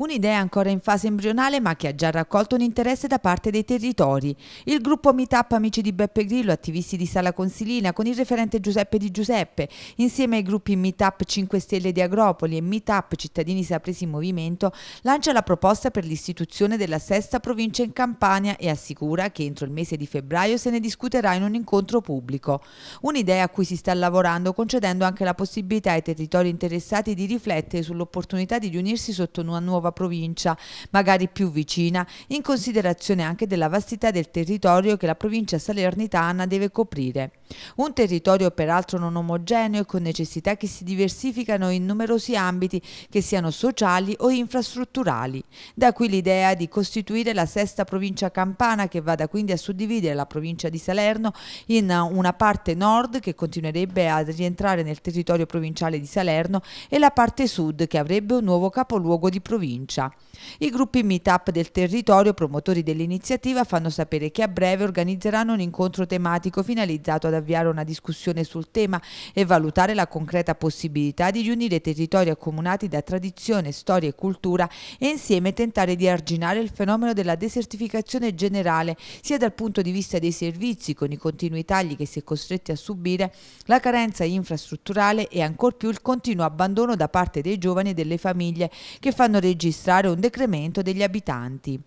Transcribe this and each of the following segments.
Un'idea ancora in fase embrionale ma che ha già raccolto un interesse da parte dei territori. Il gruppo Meetup Amici di Beppe Grillo, attivisti di Sala Consilina, con il referente Giuseppe Di Giuseppe, insieme ai gruppi Meetup 5 Stelle di Agropoli e Meetup Cittadini Sapresi in Movimento, lancia la proposta per l'istituzione della sesta provincia in Campania e assicura che entro il mese di febbraio se ne discuterà in un incontro pubblico. Un'idea a cui si sta lavorando concedendo anche la possibilità ai territori interessati di riflettere sull'opportunità di riunirsi sotto una nuova nuova provincia, magari più vicina, in considerazione anche della vastità del territorio che la provincia salernitana deve coprire. Un territorio peraltro non omogeneo e con necessità che si diversificano in numerosi ambiti, che siano sociali o infrastrutturali. Da qui l'idea di costituire la sesta provincia campana che vada quindi a suddividere la provincia di Salerno in una parte nord che continuerebbe a rientrare nel territorio provinciale di Salerno e la parte sud che avrebbe un nuovo capoluogo di provincia. I gruppi meetup del territorio, promotori dell'iniziativa, fanno sapere che a breve organizzeranno un incontro tematico finalizzato ad avviare una discussione sul tema e valutare la concreta possibilità di riunire territori accomunati da tradizione, storia e cultura e insieme tentare di arginare il fenomeno della desertificazione generale, sia dal punto di vista dei servizi, con i continui tagli che si è costretti a subire, la carenza infrastrutturale e ancor più il continuo abbandono da parte dei giovani e delle famiglie che fanno registrare un decremento degli abitanti.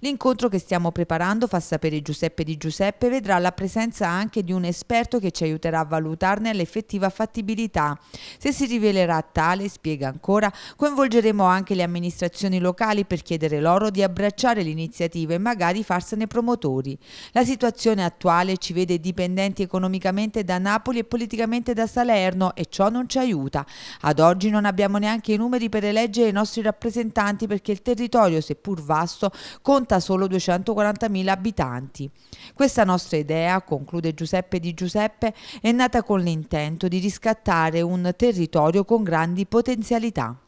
L'incontro che stiamo preparando, fa sapere Giuseppe di Giuseppe, vedrà la presenza anche di un esperto che ci aiuterà a valutarne l'effettiva fattibilità. Se si rivelerà tale, spiega ancora, coinvolgeremo anche le amministrazioni locali per chiedere loro di abbracciare l'iniziativa e magari farsene promotori. La situazione attuale ci vede dipendenti economicamente da Napoli e politicamente da Salerno e ciò non ci aiuta. Ad oggi non abbiamo neanche i numeri per eleggere i nostri rappresentanti perché il territorio, seppur vasto, conta solo 240.000 abitanti. Questa nostra idea, conclude Giuseppe Di Giuseppe, è nata con l'intento di riscattare un territorio con grandi potenzialità.